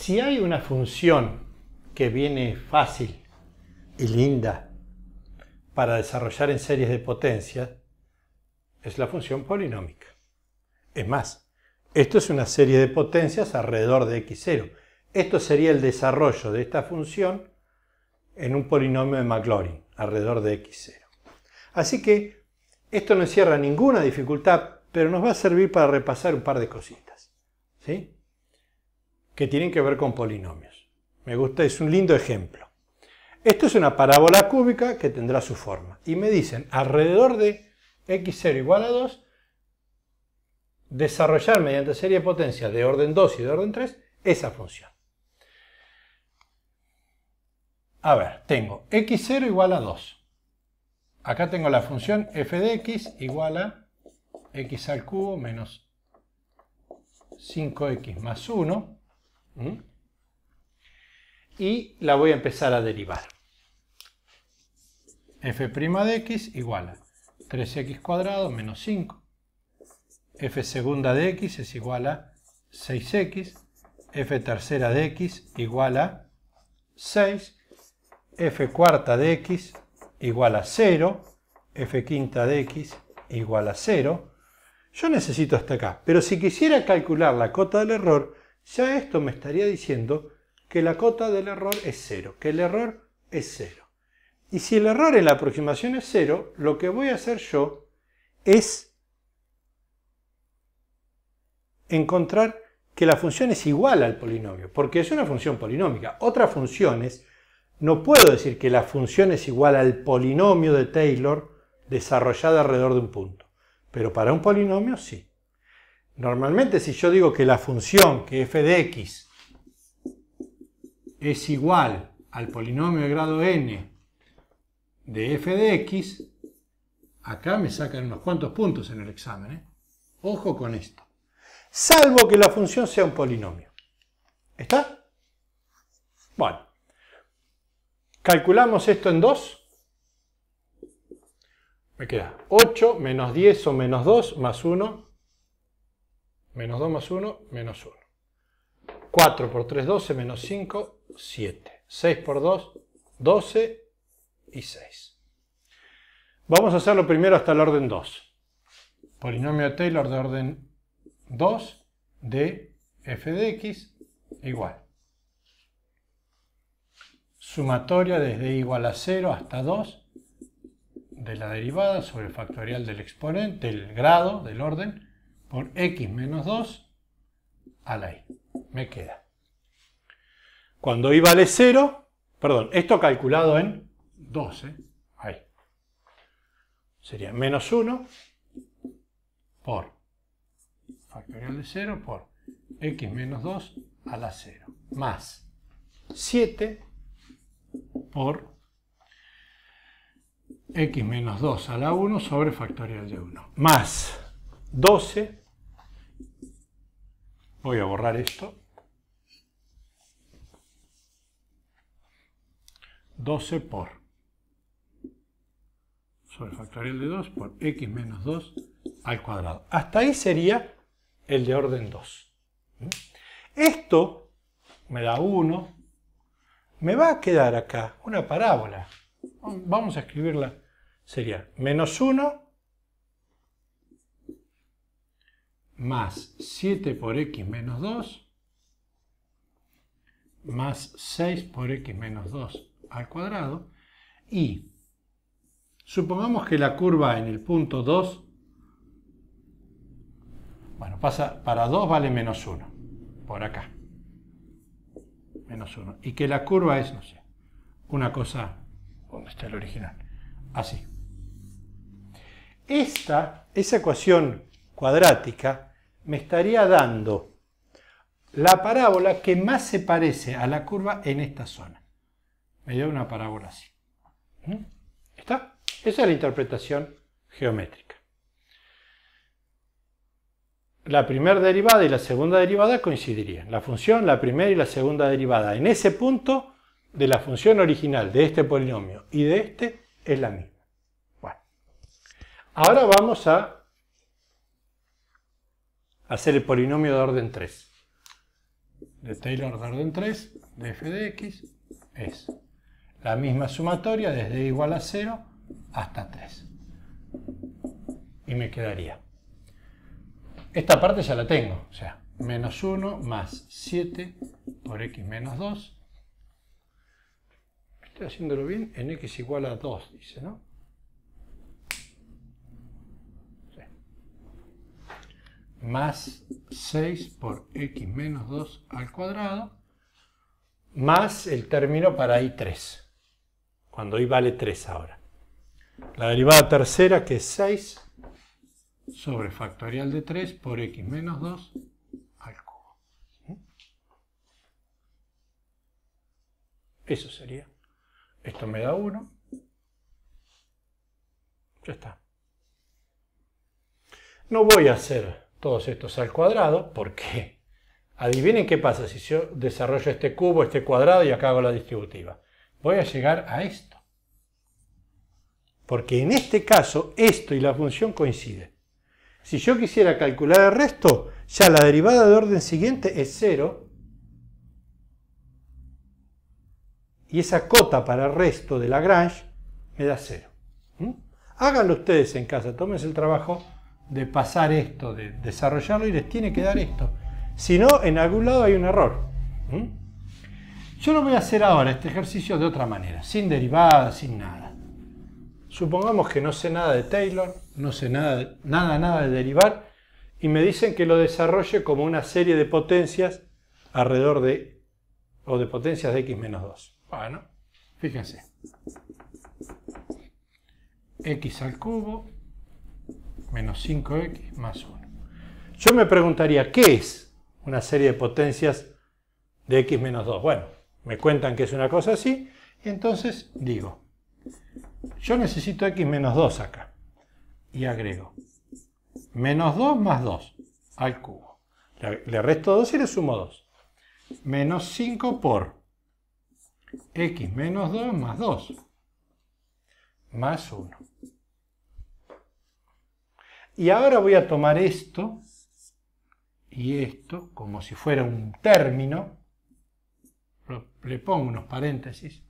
Si hay una función que viene fácil y linda para desarrollar en series de potencias, es la función polinómica. Es más, esto es una serie de potencias alrededor de x0. Esto sería el desarrollo de esta función en un polinomio de Maclaurin, alrededor de x0. Así que esto no encierra ninguna dificultad, pero nos va a servir para repasar un par de cositas. ¿sí? que tienen que ver con polinomios. Me gusta, es un lindo ejemplo. Esto es una parábola cúbica que tendrá su forma. Y me dicen, alrededor de x0 igual a 2, desarrollar mediante serie de potencias de orden 2 y de orden 3 esa función. A ver, tengo x0 igual a 2. Acá tengo la función f de x igual a x al cubo menos 5x más 1. Y la voy a empezar a derivar. f' de x igual a 3x cuadrado menos 5. f segunda de x es igual a 6x. f tercera de x igual a 6. f cuarta de x igual a 0. f quinta de x igual a 0. Yo necesito hasta acá, pero si quisiera calcular la cota del error, ya esto me estaría diciendo que la cota del error es cero, que el error es cero. Y si el error en la aproximación es cero, lo que voy a hacer yo es encontrar que la función es igual al polinomio, porque es una función polinómica. Otras funciones, no puedo decir que la función es igual al polinomio de Taylor desarrollado alrededor de un punto, pero para un polinomio sí. Normalmente si yo digo que la función que f de x es igual al polinomio de grado n de f de x, acá me sacan unos cuantos puntos en el examen. ¿eh? Ojo con esto. Salvo que la función sea un polinomio. ¿Está? Bueno. Calculamos esto en 2. Me queda 8 menos 10 o menos 2 más 1 Menos 2 más 1, menos 1. 4 por 3, 12, menos 5, 7. 6 por 2, 12 y 6. Vamos a hacerlo primero hasta el orden 2. Polinomio de Taylor de orden 2 de f de x igual. Sumatoria desde igual a 0 hasta 2 de la derivada sobre el factorial del exponente, el grado del orden, por x menos 2 a la y. Me queda. Cuando y vale 0, perdón, esto calculado en 12. ahí. Sería menos 1 por factorial de 0 por x menos 2 a la 0, más 7 por x menos 2 a la 1 sobre factorial de 1, más 12 Voy a borrar esto. 12 por sobre factorial de 2 por x menos 2 al cuadrado. Hasta ahí sería el de orden 2. ¿Mm? Esto me da 1. Me va a quedar acá una parábola. Vamos a escribirla. Sería menos 1 más 7 por x menos 2 más 6 por x menos 2 al cuadrado y supongamos que la curva en el punto 2 bueno, pasa para 2 vale menos 1 por acá menos 1 y que la curva es, no sé, una cosa ¿dónde está el original? así esta, esa ecuación cuadrática me estaría dando la parábola que más se parece a la curva en esta zona. Me dio una parábola así. ¿Mm? ¿Está? Esa es la interpretación geométrica. La primera derivada y la segunda derivada coincidirían. La función, la primera y la segunda derivada en ese punto de la función original de este polinomio y de este es la misma. Bueno, ahora vamos a hacer el polinomio de orden 3. De Taylor de orden 3, de f de x, es la misma sumatoria desde e igual a 0 hasta 3. Y me quedaría. Esta parte ya la tengo, o sea, menos 1 más 7 por x menos 2. Estoy haciéndolo bien, en x igual a 2, dice, ¿no? más 6 por x menos 2 al cuadrado, más el término para y, 3 cuando i vale 3 ahora. La derivada tercera que es 6 sobre factorial de 3 por x menos 2 al cubo. ¿Mm? Eso sería. Esto me da 1. Ya está. No voy a hacer todos estos al cuadrado, porque adivinen qué pasa si yo desarrollo este cubo, este cuadrado y acá hago la distributiva. Voy a llegar a esto. Porque en este caso esto y la función coinciden. Si yo quisiera calcular el resto, ya la derivada de orden siguiente es cero Y esa cota para el resto de Lagrange me da cero, ¿Mm? Háganlo ustedes en casa, tómense el trabajo de pasar esto, de desarrollarlo y les tiene que dar esto. Si no, en algún lado hay un error. ¿Mm? Yo lo voy a hacer ahora, este ejercicio, de otra manera, sin derivadas, sin nada. Supongamos que no sé nada de Taylor, no sé nada, nada, nada de derivar, y me dicen que lo desarrolle como una serie de potencias alrededor de, o de potencias de x menos 2. Bueno, fíjense. x al cubo menos 5x más 1. Yo me preguntaría, ¿qué es una serie de potencias de x menos 2? Bueno, me cuentan que es una cosa así, y entonces digo, yo necesito x menos 2 acá, y agrego menos 2 más 2 al cubo. Le resto 2 y le sumo 2. Menos 5 por x menos 2 más 2 más 1. Y ahora voy a tomar esto y esto como si fuera un término. Le pongo unos paréntesis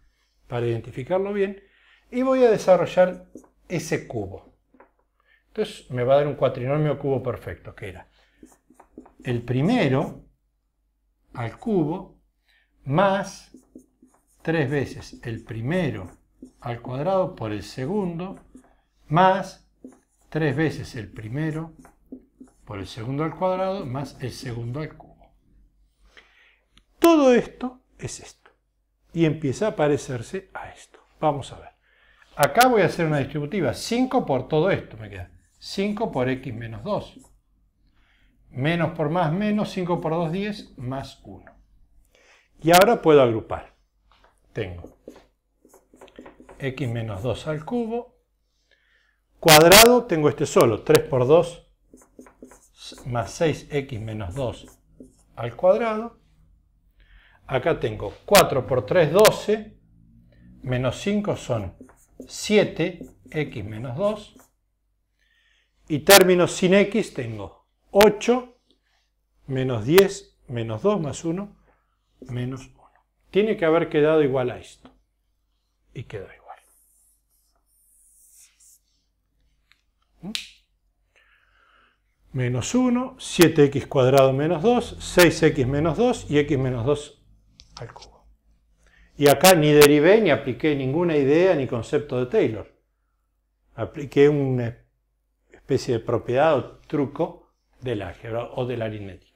para identificarlo bien. Y voy a desarrollar ese cubo. Entonces me va a dar un cuatrinomio cubo perfecto, que era el primero al cubo más tres veces el primero al cuadrado por el segundo más 3 veces el primero por el segundo al cuadrado más el segundo al cubo. Todo esto es esto. Y empieza a parecerse a esto. Vamos a ver. Acá voy a hacer una distributiva. 5 por todo esto me queda. 5 por x menos 2. Menos por más menos. 5 por 2, 10. Más 1. Y ahora puedo agrupar. Tengo x menos 2 al cubo Cuadrado tengo este solo, 3 por 2 más 6x menos 2 al cuadrado. Acá tengo 4 por 3, 12, menos 5 son 7x menos 2. Y términos sin x tengo 8 menos 10 menos 2 más 1 menos 1. Tiene que haber quedado igual a esto. Y quedó igual. Menos 1, 7x cuadrado menos 2, 6x menos 2 y x menos 2 al cubo. Y acá ni derivé ni apliqué ninguna idea ni concepto de Taylor. Apliqué una especie de propiedad o truco del álgebra o de la aritmética.